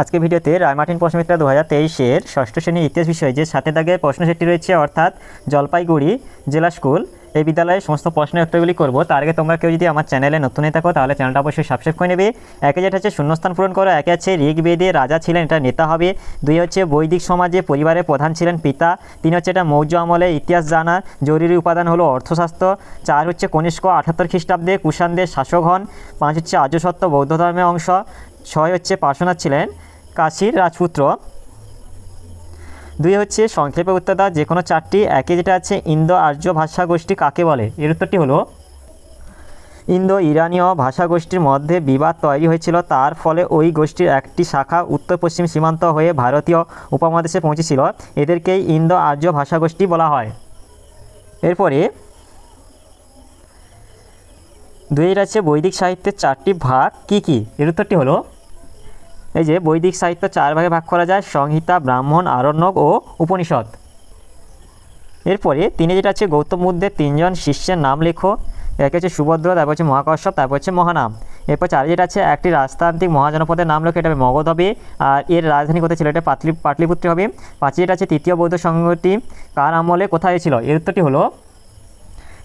আজকে ভিডিওতে রায়মার্টিন প্রশ্নমিত্রা দু হাজার তেইশের ষষ্ঠ শ্রেণীর ইতিহাস বিষয়ে যে সাথে দাগে প্রশ্ন সেটি রয়েছে অর্থাৎ জলপাইগুড়ি জেলা স্কুল এই বিদ্যালয়ের সমস্ত প্রশ্নের উত্তরগুলি করবো তার আগে তোমরা কেউ যদি আমার চ্যানেলে নতুন হয়ে থাকো তাহলে চ্যানেলটা অবশ্যই সাবস্ক্রাইব করে নেবে একে যেটা হচ্ছে শূন্যস্থান পূরণ করা একে আছে ঋগ্বেদে রাজা ছিলেন এটা নেতা হবে দুই হচ্ছে বৈদিক সমাজে পরিবারের প্রধান ছিলেন পিতা তিন হচ্ছে এটা মৌর্য আমলে ইতিহাস জানা জরুরি উপাদান হলো অর্থশাস্ত্র চার হচ্ছে কনিষ্ক আঠাত্তর খ্রিস্টাব্দে কুষাণদের শাসক হন পাঁচ হচ্ছে আর্যসত্য বৌদ্ধ ধর্মের অংশ ছয় হচ্ছে পার্শ্বনাথ ছিলেন কাশীর রাজপুত্র দুই হচ্ছে সংক্ষেপে উত্তর যে কোনো চারটি একে যেটা আছে ইন্দো আর্য ভাষা গোষ্ঠী কাকে বলে এর উত্তরটি হলো ইন্দো ইরানীয় ভাষা গোষ্ঠীর মধ্যে বিবাদ তৈরি হয়েছিল তার ফলে ওই গোষ্ঠীর একটি শাখা উত্তর পশ্চিম সীমান্ত হয়ে ভারতীয় উপমহাদেশে পৌঁছেছিল এদেরকেই ইন্দো আর্য ভাষা গোষ্ঠী বলা হয় এরপরে দুই দুইয়ের আছে বৈদিক সাহিত্যের চারটি ভাগ কি কি এর উত্তরটি হলো এই যে বৈদিক সাহিত্য চার ভাগে ভাগ করা যায় সংহিতা ব্রাহ্মণ আরণ্যক ও উপনিষদ এরপরে তিনি যেটা আছে গৌতম বুদ্ধের তিনজন শিষ্যের নাম লেখো এক হচ্ছে সুভদ্র তারপর হচ্ছে মহাকর্ষব তারপর হচ্ছে মহানাম এরপর চারে যেটা আছে একটি রাজতান্ত্রিক মহাজনপদের নাম লেখো এটা হবে মগধ হবে আর এর রাজধানী কোথায় ছিল এটা পাতলি পাটলিপুত্রী হবে পাঁচে যেটা আছে তৃতীয় বৌদ্ধ সংহতি কার আমলে কোথায় হয়েছিল এর উত্তরটি হলো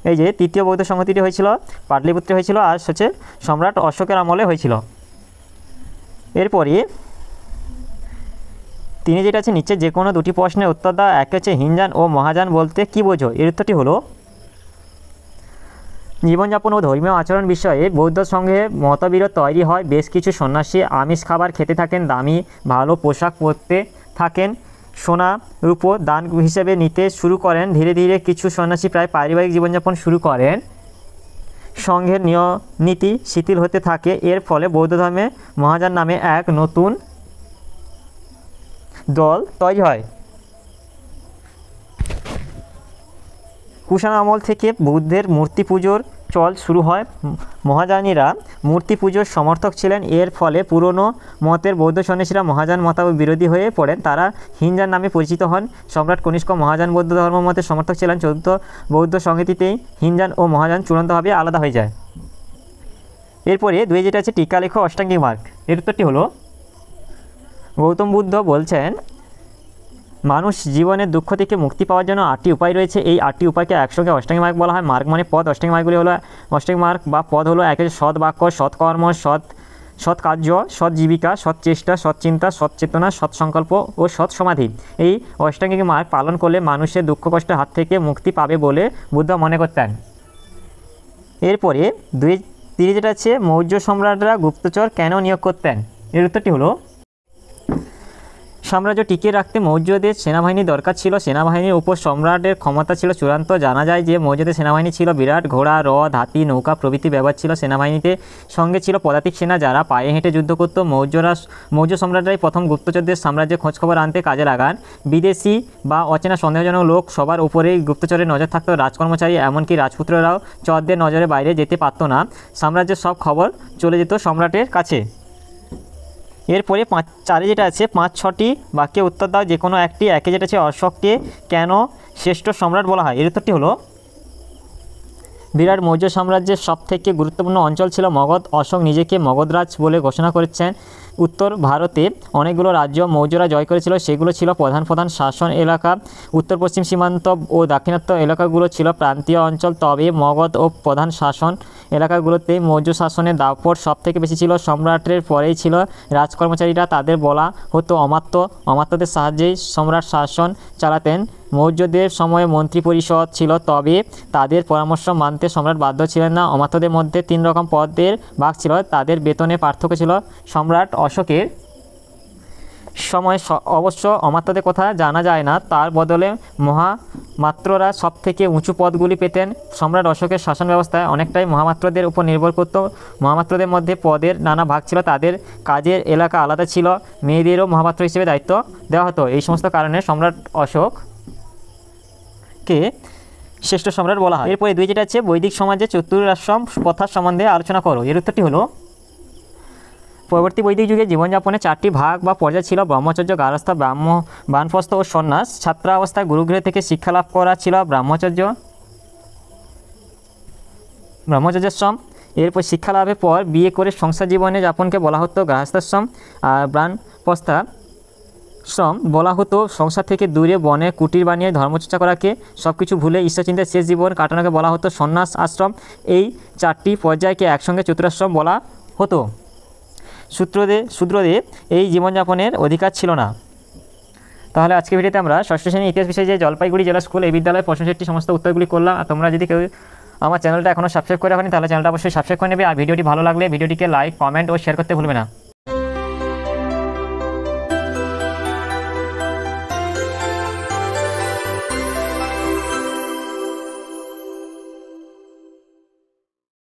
এই যে তৃতীয় বৌদ্ধ সংহতিটি হয়েছিল পাটলিপুত্রী হয়েছিল আর হচ্ছে সম্রাট অশোকের আমলে হয়েছিল এরপরে তিনি যেটা আছে নিচে যে কোনো দুটি প্রশ্নের উত্তর দেওয়া এক হচ্ছে হিনজান ও মহাযান বলতে কি বোঝো এর উত্তরটি হলো জীবনযাপন ও ধর্মীয় আচরণ বিষয়ে বৌদ্ধ সঙ্গে মতবিরোধ তৈরি হয় বেশ কিছু সন্ন্যাসী আমিষ খাবার খেতে থাকেন দামি ভালো পোশাক পরতে থাকেন সোনা রূপো দান হিসেবে নিতে শুরু করেন ধীরে ধীরে কিছু সন্ন্যাসী প্রায় পারিবারিক জীবনযাপন শুরু করেন সংঘের নীতি শিথিল হতে থাকে এর ফলে বৌদ্ধ ধর্মে মহাজান নামে এক নতুন দল তৈরি হয় কুষাণ আমল থেকে বৌদ্ধের মূর্তি পুজোর চল শুরু হয় মহাজানীরা মূর্তি পুজোর সমর্থক ছিলেন এর ফলে পুরনো মতের বৌদ্ধ সন্ন্যাসীরা মহাজান মতাব বিরোধী হয়ে পড়েন তারা হিনজান নামে পরিচিত হন সম্রাট কনিষ্ক মহাজান বৌদ্ধ ধর্ম মতের সমর্থক ছিলেন চতুর্থ বৌদ্ধ সংহিতিতেই হিনজান ও মহাজান চূড়ান্তভাবে আলাদা হয়ে যায় এরপরে দুই যেটা আছে টিকা লেখ অষ্টাঙ্গিক মার্গ এর উত্তরটি হলো গৌতম বুদ্ধ বলছেন মানুষ জীবনের দুঃখ থেকে মুক্তি পাওয়ার জন্য আটটি উপায় রয়েছে এই আটটি উপায়কে একসঙ্গে অষ্টাঙ্গী মার্গ বলা হয় মার্গ মানে পদ অষ্টাঙ্গী মার্গগুলি হলো অষ্টাঙ্গী মার্গ বা পদ হলো এক সৎ বাক্য সৎ কর্ম সৎ সৎ কার্য সৎ জীবিকা সৎ চেষ্টা সৎ চিন্তা সৎ চেতনা সৎ সংকল্প ও সৎ সমাধি এই অষ্টাঙ্গিক মার্গ পালন করলে মানুষের দুঃখ কষ্টের হাত থেকে মুক্তি পাবে বলে বুদ্ধ মনে করতেন এরপরে দুই তিরিশ যেটা আছে মৌর্য সম্রাটরা গুপ্তচর কেন নিয়োগ করতেন এর উত্তরটি হলো সাম্রাজ্য টিকিয়ে রাখতে মৌর্যদের সেনাবাহিনী দরকার ছিল সেনাবাহিনীর উপর সম্রাটের ক্ষমতা ছিল চূড়ান্ত জানা যায় যে মৌর্যদের সেনাবাহিনী ছিল বিরাট ঘোড়া রথ হাতি নৌকা প্রভৃতি ব্যবহার ছিল সেনাবাহিনীতে সঙ্গে ছিল পদাতিক সেনা যারা পায়ে হেঁটে যুদ্ধ করত মৌর্যরা মৌর্য সম্রাটরাই প্রথম গুপ্তচরদের সাম্রাজ্যে খোঁজখবর আনতে কাজে লাগান বিদেশি বা অচেনা সন্দেহজনক লোক সবার উপরেই গুপ্তচরের নজর থাকত রাজকর্মচারী এমনকি রাজপুত্ররাও চরদের নজরে বাইরে যেতে পারত না সাম্রাজ্যের সব খবর চলে যেত সম্রাটের কাছে এরপরে পাঁচ চারে যেটা আছে পাঁচ ছটি বাক্যে উত্তর দাও যে কোনো একটি একে যেটা আছে অশোককে কেন শ্রেষ্ঠ সম্রাট বলা হয় এর উত্তরটি হলো বিরাট মৌর্য সাম্রাজ্যের সবথেকে গুরুত্বপূর্ণ অঞ্চল ছিল মগধ অশোক নিজেকে মগধরাজ বলে ঘোষণা করেছেন উত্তর ভারতে অনেকগুলো রাজ্য মৌর্যরা জয় করেছিল সেগুলো ছিল প্রধান প্রধান শাসন এলাকা উত্তর পশ্চিম সীমান্ত ও দাক্ষিণাত্য এলাকাগুলো ছিল প্রান্তীয় অঞ্চল তবে মগধ ও প্রধান শাসন এলাকাগুলোতে মৌর্য শাসনের দাপট সবথেকে বেশি ছিল সম্রাটের পরেই ছিল রাজকর্মচারীরা তাদের বলা হতো অমাত্য অমাত্যদের সাহায্যেই সম্রাট শাসন চালাতেন মৌর্যদের সময়ে মন্ত্রী পরিষদ ছিল তবে তাদের পরামর্শ মানতে সম্রাট বাধ্য ছিলেন না অমাত্যদের মধ্যে তিন রকম পদের ভাগ ছিল তাদের বেতনে পার্থক্য ছিল সম্রাট অশোকের সময় অবশ্য অমাত্রদের কথা জানা যায় না তার বদলে মহামাত্ররা সব থেকে উঁচু পদগুলি পেতেন সম্রাট অশোকের শাসন ব্যবস্থায় অনেকটাই মহামাত্রদের উপর নির্ভর করত মহামাত্রদের মধ্যে পদের নানা ভাগ ছিল তাদের কাজের এলাকা আলাদা ছিল মেয়েদেরও মহামাত্র হিসেবে দায়িত্ব দেওয়া হতো এই সমস্ত কারণে সম্রাট অশোককে শ্রেষ্ঠ সম্রাট বলা হয় এরপরে দুই যেটা আছে বৈদিক সমাজে চতুরাশ্রম প্রথার সম্বন্ধে আলোচনা করো এর উত্তরটি হলো পরবর্তী বৈদিক যুগে জীবনযাপনে চারটি ভাগ বা পর্যায় ছিল ব্রহ্মচর্য গারস্থ ব্রাহ্ম বানপ্রস্থ ও সন্ন্যাস ছাত্রাবস্থায় গুরুগৃহ থেকে শিক্ষা লাভ করা ছিল ব্রহ্মচর্য ব্রহ্মচর্যাশ্রম এরপর শিক্ষা লাভের পর বিয়ে করে সংসার জীবনে যাপনকে বলা হতো গার্হস্থাশ্রম আর ব্রাণপ্রস্থা শ্রম বলা হতো সংসার থেকে দূরে বনে কুটির বানিয়ে ধর্মচর্চা করাকে সব কিছু ভুলে ঈশ্বরচিন্তার শেষ জীবন কাটানোকে বলা হতো সন্ন্যাস আশ্রম এই চারটি পর্যায়কে একসঙ্গে চতুরাশ্রম বলা হতো সূত্রদে শূদ্রদের এই জীবনযাপনের অধিকার ছিল না তাহলে আজকে ভিডিওতে আমরা ষষ্ঠ শ্রেণীর ইতিহাস বিষয়ে যে জলপাইগুড়ি জেলা স্কুল এই বিদ্যালয়ে প্রশ্নসেটটি সমস্ত উত্তরগুলি করলাম আর তোমরা যদি কেউ আমার চ্যানেলটা এখনও সাবস্ক্রাইব করে রাখেনি তাহলে চ্যানেলটা অবশ্যই সাবস্ক্রাইব করে নেবে আর ভিডিওটি ভালো লাগলে ভিডিওটিকে লাইক কমেন্ট ও শেয়ার করতে ভুলবে না